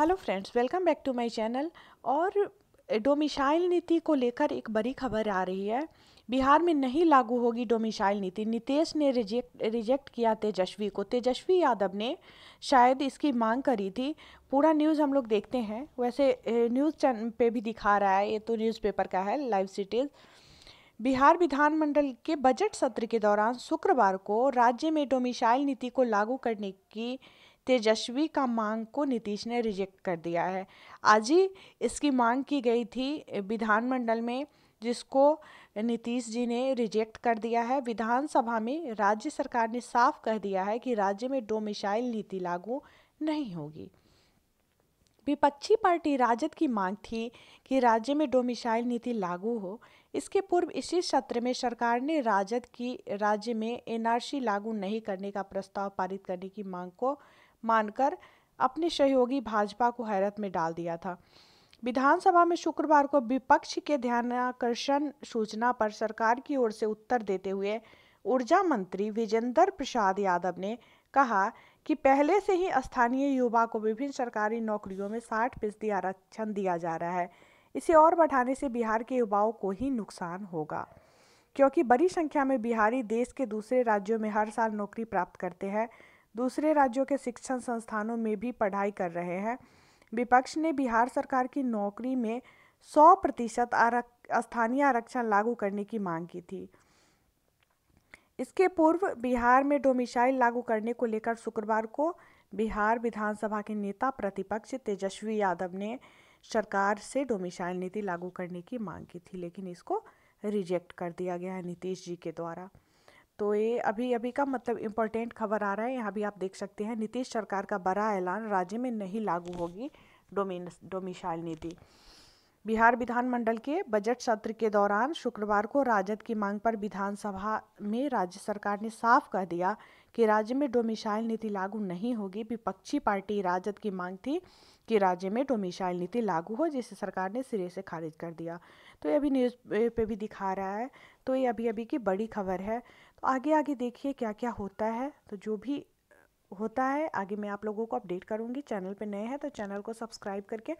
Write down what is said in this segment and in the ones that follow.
hello friends welcome back to my channel और domicile नीति को लेकर एक बड़ी खबर आ रही है बिहार में नहीं लागू होगी डोमिसाइल नीति नीतीश ने रिजेक्ट रिजेक्ट किया तेजस्वी को तेजस्वी यादव ने शायद इसकी मांग करी थी पूरा न्यूज़ हम लोग देखते हैं वैसे न्यूज़ चैनल पे भी दिखा रहा है ये तो न्यूज़पेपर का है लाइव सिटीज़ बिहार विधानमंडल के बजट सत्र के दौरान शुक्रवार को राज्य में डोमिसाइल नीति को लागू करने की तेजस्वी का मांग को नीतीश ने रिजेक्ट कर दिया है आज ही इसकी मांग की गई थी विधानमंडल में जिसको नीतीश जी ने रिजेक्ट कर दिया है विधानसभा में राज्य सरकार ने साफ कह दिया है कि राज्य में डोमिसाइल नीति लागू नहीं होगी विपक्षी पार्टी राजद की मांग थी कि राज्य में डोमिसाइल नीति लागू हो इसके पूर्व इसी सत्र में सरकार ने राजद की राज्य में एनआरसी लागू नहीं करने का प्रस्ताव पारित करने की मांग को मानकर अपने सहयोगी भाजपा को हैरत में डाल दिया था विधानसभा में शुक्रवार को विपक्ष के ध्यानाकर्षण सूचना पर सरकार की ओर से उत्तर देते हुए ऊर्जा मंत्री विजेंद्र प्रसाद यादव ने कहा कि पहले से ही स्थानीय युवा को विभिन्न सरकारी नौकरियों में साठ फीसदी आरक्षण दिया जा रहा है इसे और बढ़ाने से बिहार के युवाओं को ही नुकसान होगा क्योंकि बड़ी संख्या में बिहारी देश के दूसरे राज्यों में हर साल नौकरी प्राप्त करते हैं दूसरे राज्यों के शिक्षण संस्थानों में भी पढ़ाई कर रहे हैं विपक्ष ने बिहार सरकार की नौकरी में 100 प्रतिशत स्थानीय आरक्षण लागू करने की मांग की थी इसके पूर्व बिहार में डोमिसाइल लागू करने को लेकर शुक्रवार को बिहार विधानसभा के नेता प्रतिपक्ष तेजस्वी यादव ने सरकार से डोमिसाइल नीति लागू करने की मांग की थी लेकिन इसको रिजेक्ट कर दिया गया है नीतीश जी के द्वारा तो ये अभी अभी का मतलब इम्पोर्टेंट खबर आ रहा है यहाँ भी आप देख सकते हैं नीतीश सरकार का बड़ा ऐलान राज्य में नहीं लागू होगी डोमिन डोमिसाइल नीति बिहार विधानमंडल के बजट सत्र के दौरान शुक्रवार को राजद की मांग पर विधानसभा में राज्य सरकार ने साफ कह दिया कि राज्य में डोमिसाइल नीति लागू नहीं होगी विपक्षी पार्टी राजद की मांग थी कि राज्य में डोमिसाइल नीति लागू हो जिसे सरकार ने सिरे से खारिज कर दिया तो ये अभी न्यूज़ पे भी दिखा रहा है तो ये अभी अभी की बड़ी खबर है तो आगे आगे देखिए क्या क्या होता है तो जो भी होता है आगे मैं आप लोगों को अपडेट करूँगी चैनल पर नए हैं तो चैनल को सब्सक्राइब करके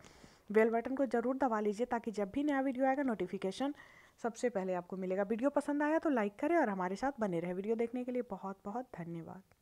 बेल बटन को जरूर दबा लीजिए ताकि जब भी नया वीडियो आएगा नोटिफिकेशन सबसे पहले आपको मिलेगा वीडियो पसंद आया तो लाइक करें और हमारे साथ बने रहे वीडियो देखने के लिए बहुत बहुत धन्यवाद